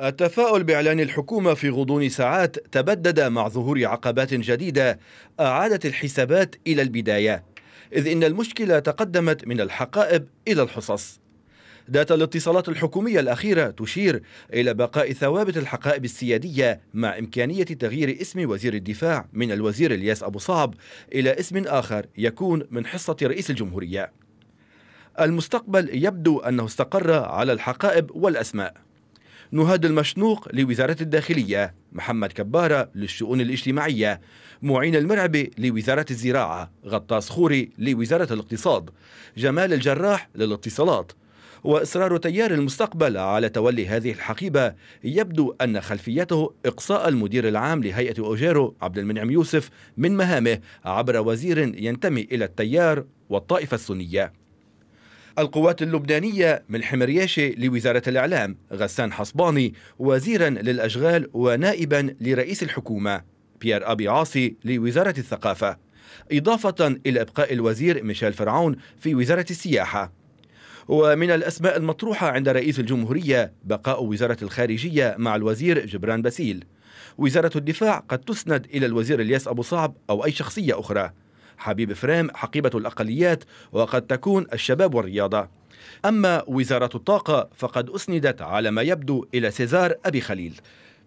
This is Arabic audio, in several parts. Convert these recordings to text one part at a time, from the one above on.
التفاؤل بإعلان الحكومة في غضون ساعات تبدد مع ظهور عقبات جديدة أعادت الحسابات إلى البداية إذ إن المشكلة تقدمت من الحقائب إلى الحصص داتا الاتصالات الحكومية الأخيرة تشير إلى بقاء ثوابت الحقائب السيادية مع إمكانية تغيير اسم وزير الدفاع من الوزير الياس أبو صعب إلى اسم آخر يكون من حصة رئيس الجمهورية المستقبل يبدو أنه استقر على الحقائب والأسماء نهاد المشنوق لوزارة الداخلية محمد كبارة للشؤون الاجتماعية معين المرعبي لوزارة الزراعة غطاس خوري لوزارة الاقتصاد جمال الجراح للاتصالات وإصرار تيار المستقبل على تولي هذه الحقيبة يبدو أن خلفيته إقصاء المدير العام لهيئة أوجيرو عبد المنعم يوسف من مهامه عبر وزير ينتمي إلى التيار والطائفة السنية القوات اللبنانية من حمرياشي لوزارة الإعلام غسان حصباني وزيرا للأشغال ونائبا لرئيس الحكومة بيير أبي عاصي لوزارة الثقافة إضافة إلى إبقاء الوزير ميشيل فرعون في وزارة السياحة ومن الأسماء المطروحة عند رئيس الجمهورية بقاء وزارة الخارجية مع الوزير جبران باسيل وزارة الدفاع قد تسند إلى الوزير الياس أبو صعب أو أي شخصية أخرى حبيب فريم حقيبة الأقليات وقد تكون الشباب والرياضة أما وزارة الطاقة فقد أسندت على ما يبدو إلى سيزار أبي خليل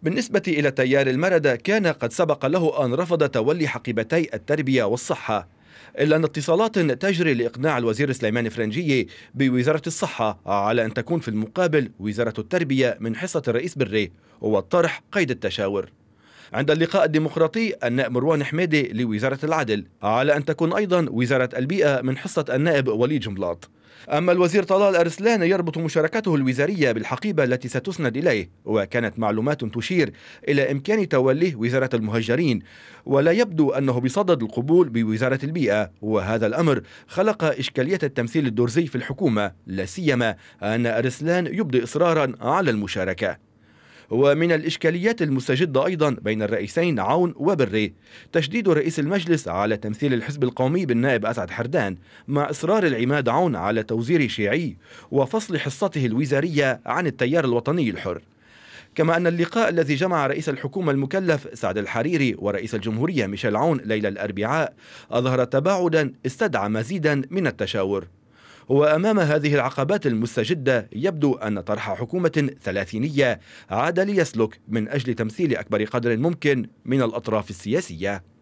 بالنسبة إلى تيار المردة كان قد سبق له أن رفض تولي حقيبتي التربية والصحة إلا أن اتصالات تجري لإقناع الوزير سليمان فرنجية بوزارة الصحة على أن تكون في المقابل وزارة التربية من حصة الرئيس بري والطرح قيد التشاور عند اللقاء الديمقراطي النائب مروان حميدي لوزارة العدل على أن تكون أيضا وزارة البيئة من حصة النائب وليد جملاط أما الوزير طلال أرسلان يربط مشاركته الوزارية بالحقيبة التي ستسند إليه وكانت معلومات تشير إلى إمكان توليه وزارة المهجرين ولا يبدو أنه بصدد القبول بوزارة البيئة وهذا الأمر خلق إشكالية التمثيل الدرزي في الحكومة لا سيما أن أرسلان يبدي إصرارا على المشاركة ومن الإشكاليات المستجدة أيضا بين الرئيسين عون وبري تشديد رئيس المجلس على تمثيل الحزب القومي بالنائب أسعد حردان مع إصرار العماد عون على توزير شيعي وفصل حصته الوزارية عن التيار الوطني الحر كما أن اللقاء الذي جمع رئيس الحكومة المكلف سعد الحريري ورئيس الجمهورية ميشيل عون ليلة الأربعاء أظهر تباعدا استدعى مزيدا من التشاور وأمام هذه العقبات المستجدة يبدو أن طرح حكومة ثلاثينية عاد ليسلك من أجل تمثيل أكبر قدر ممكن من الأطراف السياسية